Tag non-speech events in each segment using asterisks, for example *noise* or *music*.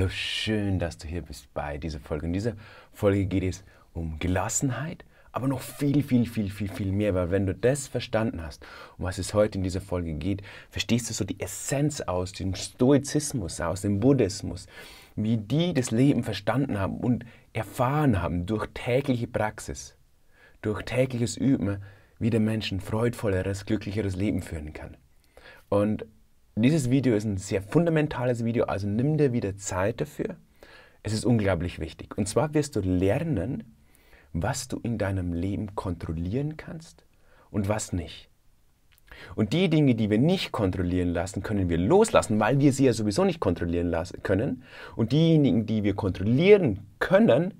Hallo, schön, dass du hier bist bei dieser Folge. In dieser Folge geht es um Gelassenheit, aber noch viel, viel, viel, viel, viel mehr, weil wenn du das verstanden hast, um was es heute in dieser Folge geht, verstehst du so die Essenz aus dem Stoizismus, aus dem Buddhismus, wie die das Leben verstanden haben und erfahren haben durch tägliche Praxis, durch tägliches Üben, wie der Mensch ein freudvolleres, glücklicheres Leben führen kann. Und dieses Video ist ein sehr fundamentales Video, also nimm dir wieder Zeit dafür. Es ist unglaublich wichtig. Und zwar wirst du lernen, was du in deinem Leben kontrollieren kannst und was nicht. Und die Dinge, die wir nicht kontrollieren lassen, können wir loslassen, weil wir sie ja sowieso nicht kontrollieren lassen können. Und diejenigen, die wir kontrollieren können,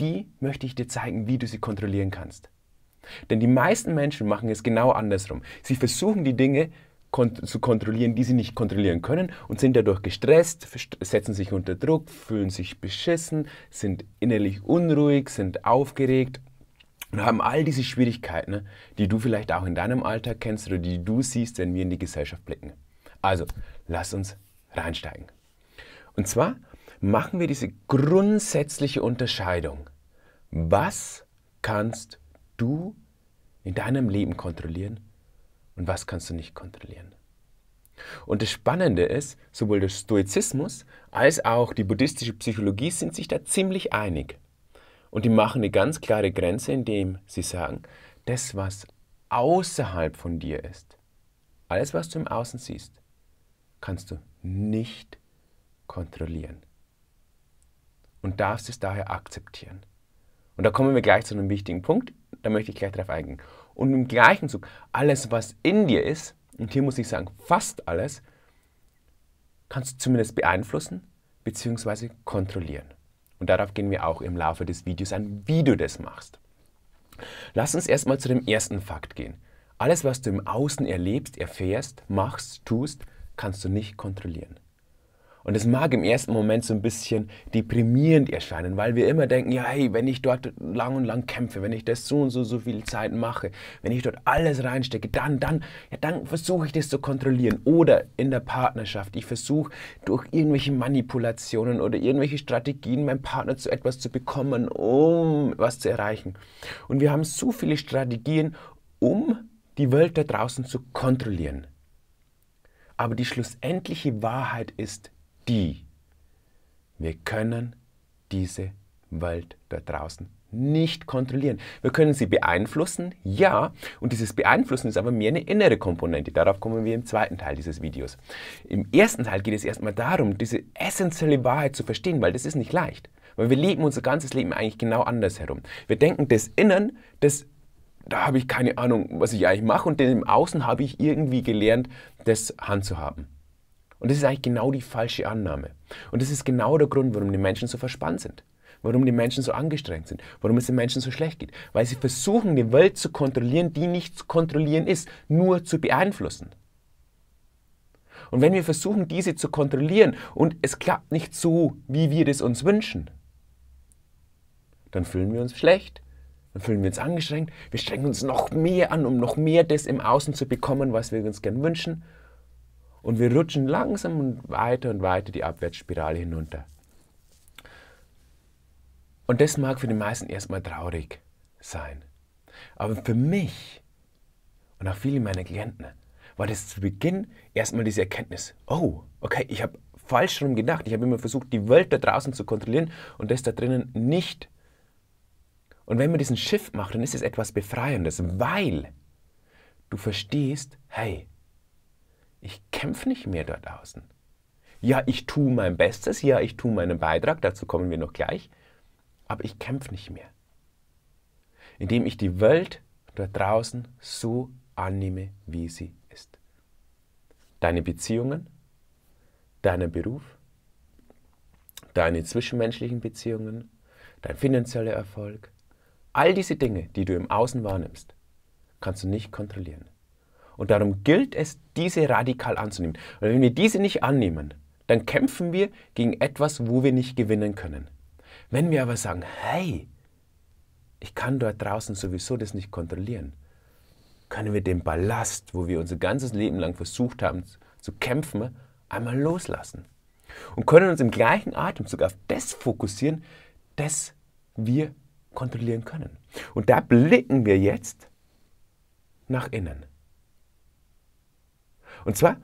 die möchte ich dir zeigen, wie du sie kontrollieren kannst. Denn die meisten Menschen machen es genau andersrum. Sie versuchen die Dinge kont zu kontrollieren, die sie nicht kontrollieren können und sind dadurch gestresst, setzen sich unter Druck, fühlen sich beschissen, sind innerlich unruhig, sind aufgeregt und haben all diese Schwierigkeiten, ne, die du vielleicht auch in deinem Alltag kennst oder die du siehst, wenn wir in die Gesellschaft blicken. Also, lass uns reinsteigen. Und zwar machen wir diese grundsätzliche Unterscheidung. Was kannst du in deinem Leben kontrollieren und was kannst du nicht kontrollieren. Und das Spannende ist, sowohl der Stoizismus als auch die buddhistische Psychologie sind sich da ziemlich einig. Und die machen eine ganz klare Grenze, indem sie sagen, das, was außerhalb von dir ist, alles, was du im Außen siehst, kannst du nicht kontrollieren. Und darfst es daher akzeptieren. Und da kommen wir gleich zu einem wichtigen Punkt, da möchte ich gleich darauf eingehen. Und im gleichen Zug, alles, was in dir ist, und hier muss ich sagen, fast alles, kannst du zumindest beeinflussen bzw. kontrollieren. Und darauf gehen wir auch im Laufe des Videos an, wie du das machst. Lass uns erstmal zu dem ersten Fakt gehen. Alles, was du im Außen erlebst, erfährst, machst, tust, kannst du nicht kontrollieren. Und es mag im ersten Moment so ein bisschen deprimierend erscheinen, weil wir immer denken, ja, hey, wenn ich dort lang und lang kämpfe, wenn ich das so und so so viel Zeit mache, wenn ich dort alles reinstecke, dann, dann, ja, dann versuche ich das zu kontrollieren. Oder in der Partnerschaft, ich versuche durch irgendwelche Manipulationen oder irgendwelche Strategien meinen Partner zu etwas zu bekommen, um was zu erreichen. Und wir haben so viele Strategien, um die Welt da draußen zu kontrollieren. Aber die schlussendliche Wahrheit ist, die, wir können diese Welt da draußen nicht kontrollieren. Wir können sie beeinflussen, ja, und dieses Beeinflussen ist aber mehr eine innere Komponente. Darauf kommen wir im zweiten Teil dieses Videos. Im ersten Teil geht es erstmal darum, diese essentielle Wahrheit zu verstehen, weil das ist nicht leicht. Weil wir leben unser ganzes Leben eigentlich genau andersherum. Wir denken, das Innen, das, da habe ich keine Ahnung, was ich eigentlich mache, und im Außen habe ich irgendwie gelernt, das handzuhaben. Und das ist eigentlich genau die falsche Annahme. Und das ist genau der Grund, warum die Menschen so verspannt sind. Warum die Menschen so angestrengt sind, warum es den Menschen so schlecht geht. Weil sie versuchen, die Welt zu kontrollieren, die nicht zu kontrollieren ist, nur zu beeinflussen. Und wenn wir versuchen, diese zu kontrollieren und es klappt nicht so, wie wir das uns wünschen, dann fühlen wir uns schlecht, dann fühlen wir uns angestrengt, wir strengen uns noch mehr an, um noch mehr das im Außen zu bekommen, was wir uns gern wünschen und wir rutschen langsam und weiter und weiter die Abwärtsspirale hinunter. Und das mag für die meisten erstmal traurig sein. Aber für mich und auch viele meiner Klienten war das zu Beginn erstmal diese Erkenntnis, oh, okay, ich habe falsch rum gedacht. Ich habe immer versucht, die Welt da draußen zu kontrollieren und das da drinnen nicht. Und wenn man diesen Shift macht, dann ist es etwas Befreiendes, weil du verstehst, hey, ich kämpfe nicht mehr dort außen. Ja, ich tue mein Bestes, ja, ich tue meinen Beitrag, dazu kommen wir noch gleich, aber ich kämpfe nicht mehr. Indem ich die Welt dort draußen so annehme, wie sie ist. Deine Beziehungen, deinen Beruf, deine zwischenmenschlichen Beziehungen, dein finanzieller Erfolg, all diese Dinge, die du im Außen wahrnimmst, kannst du nicht kontrollieren. Und darum gilt es, diese radikal anzunehmen. Und wenn wir diese nicht annehmen, dann kämpfen wir gegen etwas, wo wir nicht gewinnen können. Wenn wir aber sagen, hey, ich kann dort draußen sowieso das nicht kontrollieren, können wir den Ballast, wo wir unser ganzes Leben lang versucht haben zu kämpfen, einmal loslassen. Und können uns im gleichen Atemzug auf das fokussieren, das wir kontrollieren können. Und da blicken wir jetzt nach innen. Und zwar,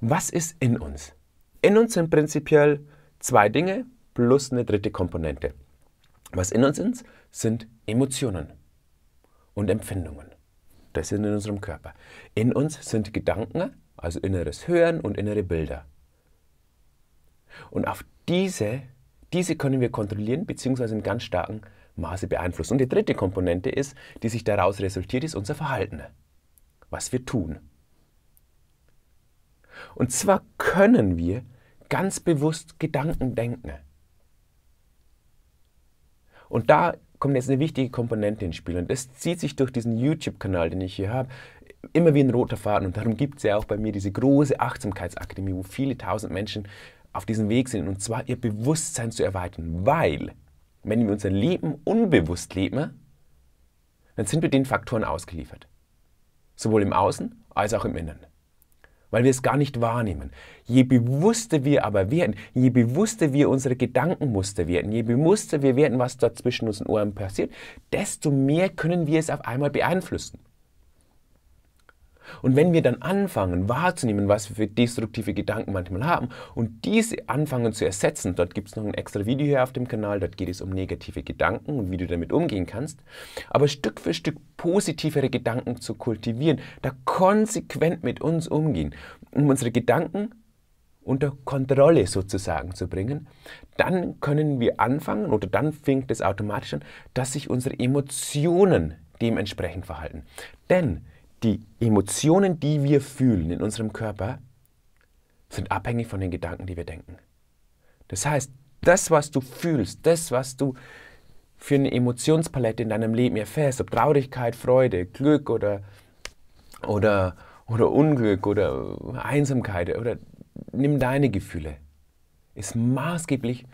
was ist in uns? In uns sind prinzipiell zwei Dinge plus eine dritte Komponente. Was in uns ist, sind Emotionen und Empfindungen. Das sind in unserem Körper. In uns sind Gedanken, also inneres Hören und innere Bilder. Und auf diese, diese können wir kontrollieren bzw. in ganz starkem Maße beeinflussen. Und die dritte Komponente ist, die sich daraus resultiert, ist unser Verhalten, was wir tun. Und zwar können wir ganz bewusst Gedanken denken. Und da kommt jetzt eine wichtige Komponente ins Spiel. Und das zieht sich durch diesen YouTube-Kanal, den ich hier habe, immer wie ein roter Faden. Und darum gibt es ja auch bei mir diese große Achtsamkeitsakademie, wo viele tausend Menschen auf diesem Weg sind. Und zwar ihr Bewusstsein zu erweitern. Weil, wenn wir unser Leben unbewusst leben, dann sind wir den Faktoren ausgeliefert. Sowohl im Außen als auch im Inneren weil wir es gar nicht wahrnehmen. Je bewusster wir aber werden, je bewusster wir unsere Gedankenmuster werden, je bewusster wir werden, was da zwischen unseren Ohren passiert, desto mehr können wir es auf einmal beeinflussen. Und wenn wir dann anfangen wahrzunehmen, was wir für destruktive Gedanken manchmal haben und diese anfangen zu ersetzen, dort gibt es noch ein extra Video hier auf dem Kanal, dort geht es um negative Gedanken und wie du damit umgehen kannst, aber Stück für Stück positivere Gedanken zu kultivieren, da konsequent mit uns umgehen, um unsere Gedanken unter Kontrolle sozusagen zu bringen, dann können wir anfangen oder dann fängt es automatisch an, dass sich unsere Emotionen dementsprechend verhalten. Denn die Emotionen, die wir fühlen in unserem Körper, sind abhängig von den Gedanken, die wir denken. Das heißt, das, was du fühlst, das, was du für eine Emotionspalette in deinem Leben erfährst, ob Traurigkeit, Freude, Glück oder, oder, oder Unglück oder Einsamkeit oder nimm deine Gefühle, ist maßgeblich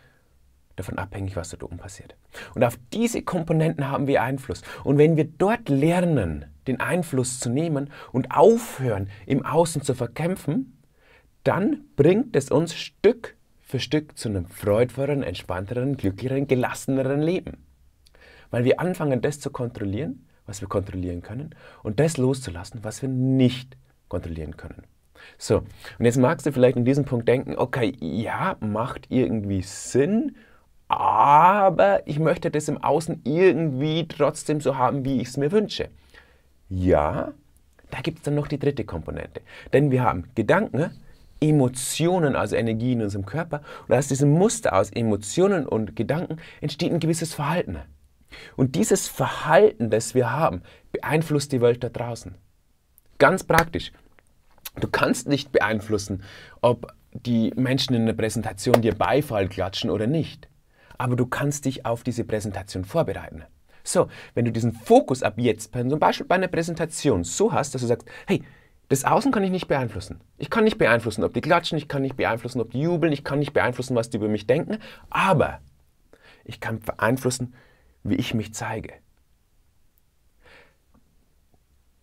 davon abhängig, was dort oben passiert. Und auf diese Komponenten haben wir Einfluss. Und wenn wir dort lernen, den Einfluss zu nehmen und aufhören, im Außen zu verkämpfen, dann bringt es uns Stück für Stück zu einem freudvolleren, entspannteren, glücklicheren, gelasseneren Leben. Weil wir anfangen, das zu kontrollieren, was wir kontrollieren können, und das loszulassen, was wir nicht kontrollieren können. So, und jetzt magst du vielleicht an diesem Punkt denken, okay, ja, macht irgendwie Sinn, aber ich möchte das im Außen irgendwie trotzdem so haben, wie ich es mir wünsche. Ja, da gibt es dann noch die dritte Komponente. Denn wir haben Gedanken, Emotionen, also Energie in unserem Körper. Und aus diesem Muster aus Emotionen und Gedanken entsteht ein gewisses Verhalten. Und dieses Verhalten, das wir haben, beeinflusst die Welt da draußen. Ganz praktisch. Du kannst nicht beeinflussen, ob die Menschen in der Präsentation dir Beifall klatschen oder nicht aber du kannst dich auf diese Präsentation vorbereiten. So, wenn du diesen Fokus ab jetzt, zum Beispiel bei einer Präsentation, so hast, dass du sagst, hey, das Außen kann ich nicht beeinflussen. Ich kann nicht beeinflussen, ob die klatschen, ich kann nicht beeinflussen, ob die jubeln, ich kann nicht beeinflussen, was die über mich denken, aber ich kann beeinflussen, wie ich mich zeige.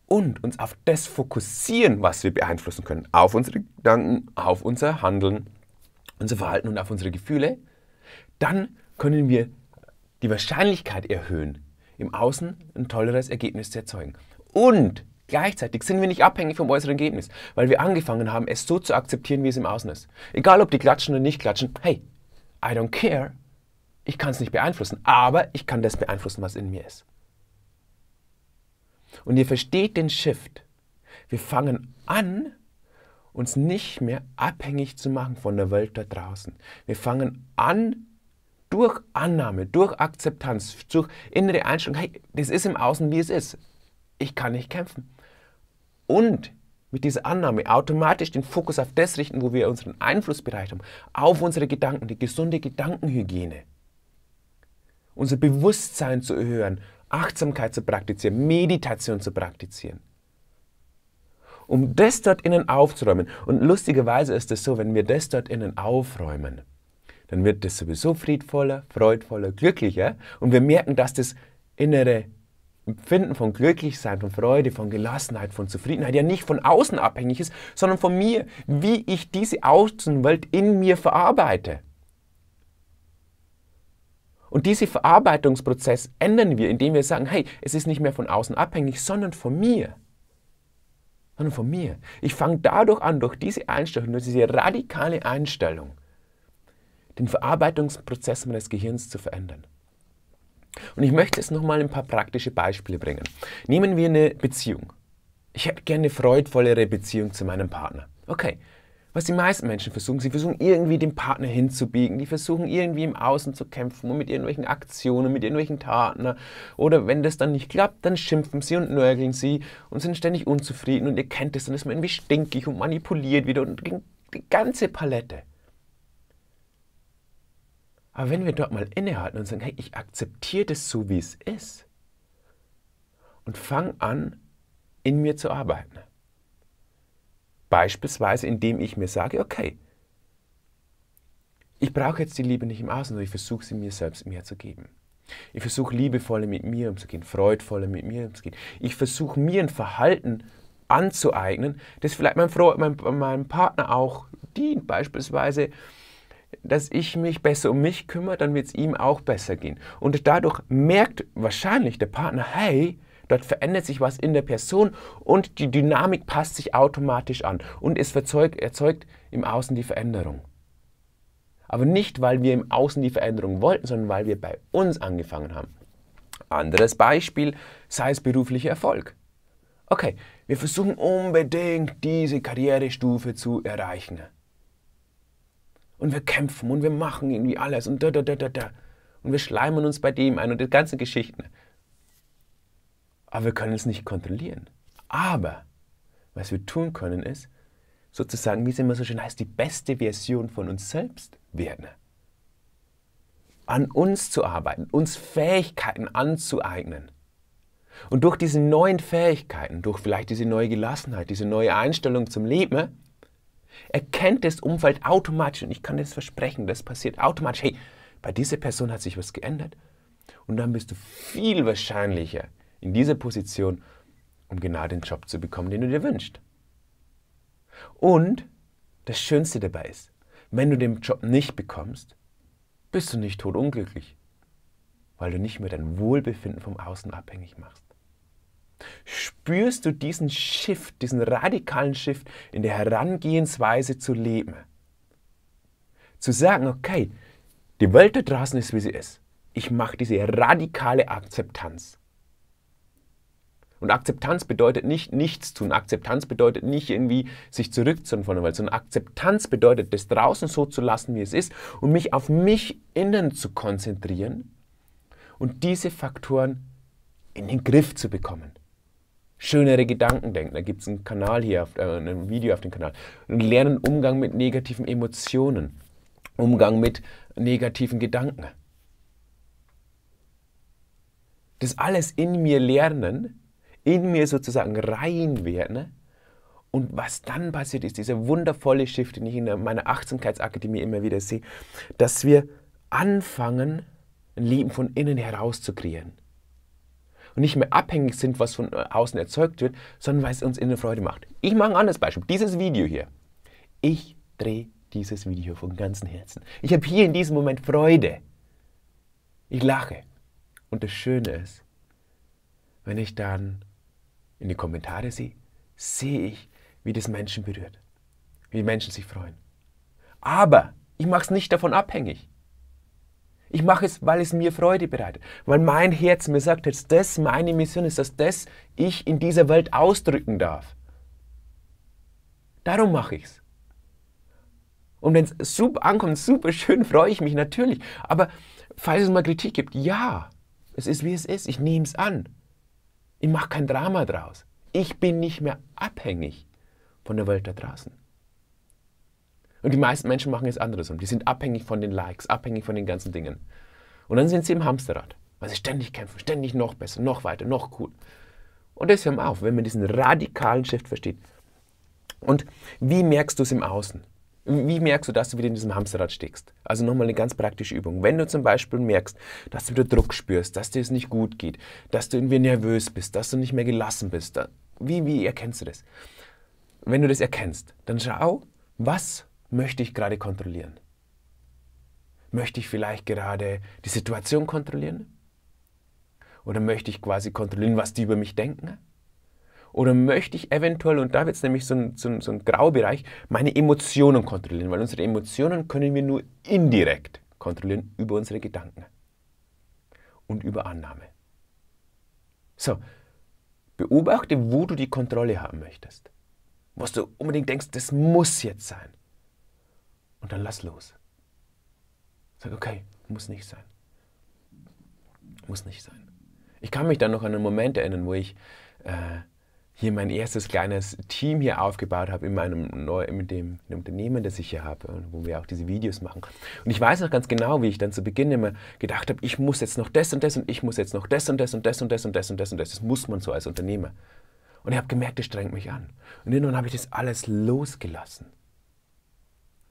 Und uns auf das fokussieren, was wir beeinflussen können. Auf unsere Gedanken, auf unser Handeln, unser Verhalten und auf unsere Gefühle. Dann können wir die Wahrscheinlichkeit erhöhen, im Außen ein tolleres Ergebnis zu erzeugen. Und gleichzeitig sind wir nicht abhängig vom äußeren Ergebnis, weil wir angefangen haben, es so zu akzeptieren, wie es im Außen ist. Egal, ob die klatschen oder nicht klatschen, hey, I don't care, ich kann es nicht beeinflussen, aber ich kann das beeinflussen, was in mir ist. Und ihr versteht den Shift. Wir fangen an, uns nicht mehr abhängig zu machen von der Welt da draußen. Wir fangen an, durch Annahme, durch Akzeptanz, durch innere Einstellung, hey, das ist im Außen, wie es ist. Ich kann nicht kämpfen. Und mit dieser Annahme automatisch den Fokus auf das richten, wo wir unseren Einflussbereich haben, auf unsere Gedanken, die gesunde Gedankenhygiene. Unser Bewusstsein zu erhöhen, Achtsamkeit zu praktizieren, Meditation zu praktizieren. Um das dort innen aufzuräumen. Und lustigerweise ist es so, wenn wir das dort innen aufräumen, dann wird das sowieso friedvoller, freudvoller, glücklicher. Und wir merken, dass das innere Empfinden von Glücklichsein, von Freude, von Gelassenheit, von Zufriedenheit ja nicht von außen abhängig ist, sondern von mir, wie ich diese Außenwelt in mir verarbeite. Und diesen Verarbeitungsprozess ändern wir, indem wir sagen, hey, es ist nicht mehr von außen abhängig, sondern von mir. Sondern von mir. Ich fange dadurch an, durch diese Einstellung, durch diese radikale Einstellung, den Verarbeitungsprozess meines Gehirns zu verändern. Und ich möchte jetzt nochmal ein paar praktische Beispiele bringen. Nehmen wir eine Beziehung. Ich hätte gerne eine freudvollere Beziehung zu meinem Partner. Okay, was die meisten Menschen versuchen, sie versuchen irgendwie den Partner hinzubiegen, die versuchen irgendwie im Außen zu kämpfen und mit irgendwelchen Aktionen, mit irgendwelchen Taten. Oder wenn das dann nicht klappt, dann schimpfen sie und nörgeln sie und sind ständig unzufrieden und ihr kennt es, dann ist man irgendwie stinkig und manipuliert wieder und die ganze Palette. Aber wenn wir dort mal innehalten und sagen, hey, ich akzeptiere das so, wie es ist und fange an, in mir zu arbeiten. Beispielsweise, indem ich mir sage, okay, ich brauche jetzt die Liebe nicht im Außen, sondern ich versuche sie mir selbst mehr zu geben. Ich versuche liebevoller mit mir umzugehen, freudvoller mit mir umzugehen. Ich versuche mir ein Verhalten anzueignen, das vielleicht meinem, meinem, meinem Partner auch dient. Beispielsweise, dass ich mich besser um mich kümmere, dann wird es ihm auch besser gehen. Und dadurch merkt wahrscheinlich der Partner, hey, dort verändert sich was in der Person und die Dynamik passt sich automatisch an und es erzeugt, erzeugt im Außen die Veränderung. Aber nicht, weil wir im Außen die Veränderung wollten, sondern weil wir bei uns angefangen haben. Anderes Beispiel, sei es beruflicher Erfolg. Okay, wir versuchen unbedingt diese Karrierestufe zu erreichen und wir kämpfen und wir machen irgendwie alles und da, da, da, da, da. Und wir schleimen uns bei dem ein und die ganzen Geschichten. Aber wir können es nicht kontrollieren. Aber was wir tun können, ist sozusagen, wie es immer so schön heißt, die beste Version von uns selbst werden. An uns zu arbeiten, uns Fähigkeiten anzueignen. Und durch diese neuen Fähigkeiten, durch vielleicht diese neue Gelassenheit, diese neue Einstellung zum Leben, erkennt das Umfeld automatisch und ich kann das versprechen, das passiert automatisch. Hey, bei dieser Person hat sich was geändert und dann bist du viel wahrscheinlicher in dieser Position, um genau den Job zu bekommen, den du dir wünschst. Und das Schönste dabei ist, wenn du den Job nicht bekommst, bist du nicht totunglücklich, weil du nicht mehr dein Wohlbefinden vom Außen abhängig machst. Spürst du diesen Shift, diesen radikalen Shift in der Herangehensweise zu leben? Zu sagen, okay, die Welt da draußen ist, wie sie ist. Ich mache diese radikale Akzeptanz. Und Akzeptanz bedeutet nicht nichts tun. Akzeptanz bedeutet nicht irgendwie sich zurückziehen von der Welt, sondern Akzeptanz bedeutet, das draußen so zu lassen, wie es ist und mich auf mich innen zu konzentrieren und diese Faktoren in den Griff zu bekommen schönere Gedanken denken. Da gibt es einen Kanal hier, auf, äh, ein Video auf dem Kanal. Und lernen Umgang mit negativen Emotionen, Umgang mit negativen Gedanken. Das alles in mir lernen, in mir sozusagen rein werden. Und was dann passiert ist, dieser wundervolle Shift, den ich in meiner Achtsamkeitsakademie immer wieder sehe, dass wir anfangen, ein Leben von innen heraus zu kreieren und nicht mehr abhängig sind, was von äh, außen erzeugt wird, sondern weil es uns innere Freude macht. Ich mache ein anderes Beispiel. Dieses Video hier. Ich drehe dieses Video von ganzem Herzen. Ich habe hier in diesem Moment Freude. Ich lache. Und das Schöne ist, wenn ich dann in die Kommentare sehe, sehe ich, wie das Menschen berührt, wie Menschen sich freuen. Aber ich mache es nicht davon abhängig. Ich mache es, weil es mir Freude bereitet, weil mein Herz mir sagt, dass das meine Mission ist, dass das ich in dieser Welt ausdrücken darf. Darum mache ich es. Und wenn es super ankommt, super schön, *laughs* freue ich mich natürlich. Aber falls es mal Kritik gibt, ja, es ist wie es ist. Ich nehme es an. Ich mache kein Drama draus. Ich bin nicht mehr abhängig von der Welt da draußen. Und die meisten Menschen machen es andersrum. Die sind abhängig von den Likes, abhängig von den ganzen Dingen. Und dann sind sie im Hamsterrad, weil sie ständig kämpfen, ständig noch besser, noch weiter, noch cool. Und das hört man auf, wenn man diesen radikalen Shift versteht. Und wie merkst du es im Außen? Wie merkst du, dass du wieder in diesem Hamsterrad steckst? Also nochmal eine ganz praktische Übung. Wenn du zum Beispiel merkst, dass du wieder Druck spürst, dass dir es nicht gut geht, dass du irgendwie nervös bist, dass du nicht mehr gelassen bist, wie, wie erkennst du das? Wenn du das erkennst, dann schau, was möchte ich gerade kontrollieren? Möchte ich vielleicht gerade die Situation kontrollieren? Oder möchte ich quasi kontrollieren, was die über mich denken? Oder möchte ich eventuell, und da wird es nämlich so ein, so, ein, so ein Graubereich, meine Emotionen kontrollieren, weil unsere Emotionen können wir nur indirekt kontrollieren über unsere Gedanken und über Annahme. So, beobachte, wo du die Kontrolle haben möchtest. Was du unbedingt denkst, das muss jetzt sein. Und dann lass los. Sag, okay, muss nicht sein. Muss nicht sein. Ich kann mich dann noch an einen Moment erinnern, wo ich äh, hier mein erstes kleines Team hier aufgebaut habe in meinem Neu mit dem, dem, Unternehmen, das ich hier habe, wo wir auch diese Videos machen. Und ich weiß noch ganz genau, wie ich dann zu Beginn immer gedacht habe, ich muss jetzt noch das und das und ich muss jetzt noch das und das und das und das und das und das und das. Das muss man so als Unternehmer. Und ich habe gemerkt, das strengt mich an. Und irgendwann habe ich das alles losgelassen.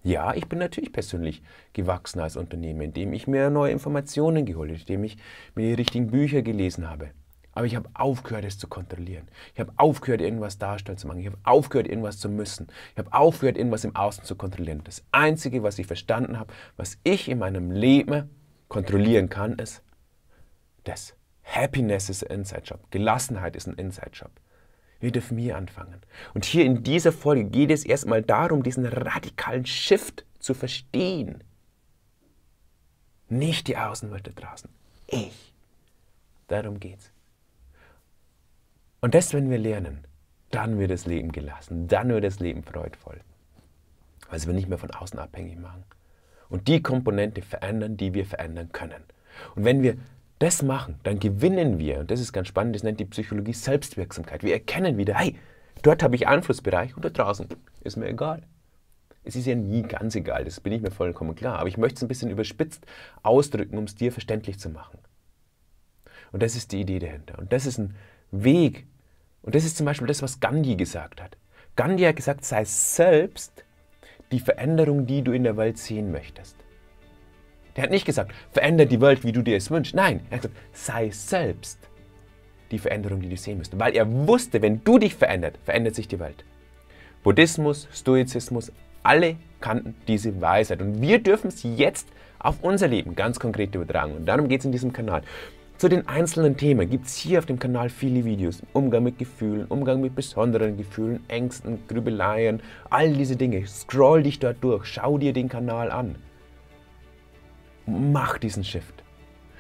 Ja, ich bin natürlich persönlich gewachsen als Unternehmen, indem ich mir neue Informationen geholt habe, indem ich mir die richtigen Bücher gelesen habe. Aber ich habe aufgehört, es zu kontrollieren. Ich habe aufgehört, irgendwas darstellen zu machen. Ich habe aufgehört, irgendwas zu müssen. Ich habe aufgehört, irgendwas im Außen zu kontrollieren. Das Einzige, was ich verstanden habe, was ich in meinem Leben kontrollieren kann, ist das. Happiness ist ein Inside-Job. Gelassenheit ist ein Inside-Job. Wir dürfen hier anfangen. Und hier in dieser Folge geht es erstmal darum, diesen radikalen Shift zu verstehen. Nicht die Außenwelt da draußen. Ich. Darum geht's. Und das, wenn wir lernen, dann wird das Leben gelassen, dann wird das Leben freudvoll. Also wir nicht mehr von außen abhängig machen. Und die Komponente verändern, die wir verändern können. Und wenn wir das machen, dann gewinnen wir. Und das ist ganz spannend, das nennt die Psychologie Selbstwirksamkeit. Wir erkennen wieder, hey, dort habe ich Einflussbereich und da draußen ist mir egal. Es ist ja nie ganz egal, das bin ich mir vollkommen klar. Aber ich möchte es ein bisschen überspitzt ausdrücken, um es dir verständlich zu machen. Und das ist die Idee dahinter. Und das ist ein Weg. Und das ist zum Beispiel das, was Gandhi gesagt hat. Gandhi hat gesagt, sei selbst die Veränderung, die du in der Welt sehen möchtest. Der hat nicht gesagt, verändere die Welt, wie du dir es wünschst. Nein, er hat gesagt, sei selbst die Veränderung, die du sehen musst. Weil er wusste, wenn du dich verändert, verändert sich die Welt. Buddhismus, Stoizismus, alle kannten diese Weisheit. Und wir dürfen es jetzt auf unser Leben ganz konkret übertragen. Und darum geht es in diesem Kanal. Zu den einzelnen Themen gibt es hier auf dem Kanal viele Videos. Umgang mit Gefühlen, Umgang mit besonderen Gefühlen, Ängsten, Grübeleien, all diese Dinge. Scroll dich dort durch, schau dir den Kanal an mach diesen Shift.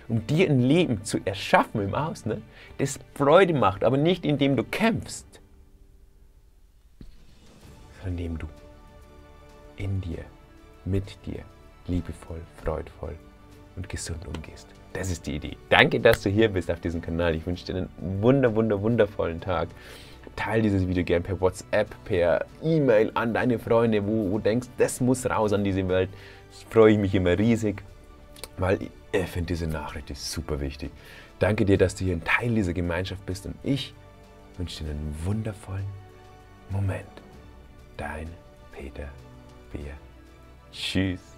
Um dir ein Leben zu erschaffen im Außen, ne? das Freude macht, aber nicht indem du kämpfst, sondern indem du in dir, mit dir, liebevoll, freudvoll und gesund umgehst. Das ist die Idee. Danke, dass du hier bist auf diesem Kanal. Ich wünsche dir einen wunder, wunder, wundervollen Tag. Teil dieses Video gern per WhatsApp, per E-Mail an deine Freunde, wo du denkst, das muss raus an diese Welt. Das freue ich mich immer riesig weil ich finde diese Nachricht ist super wichtig. Danke dir, dass du hier ein Teil dieser Gemeinschaft bist und ich wünsche dir einen wundervollen Moment. Dein Peter Bier. Tschüss.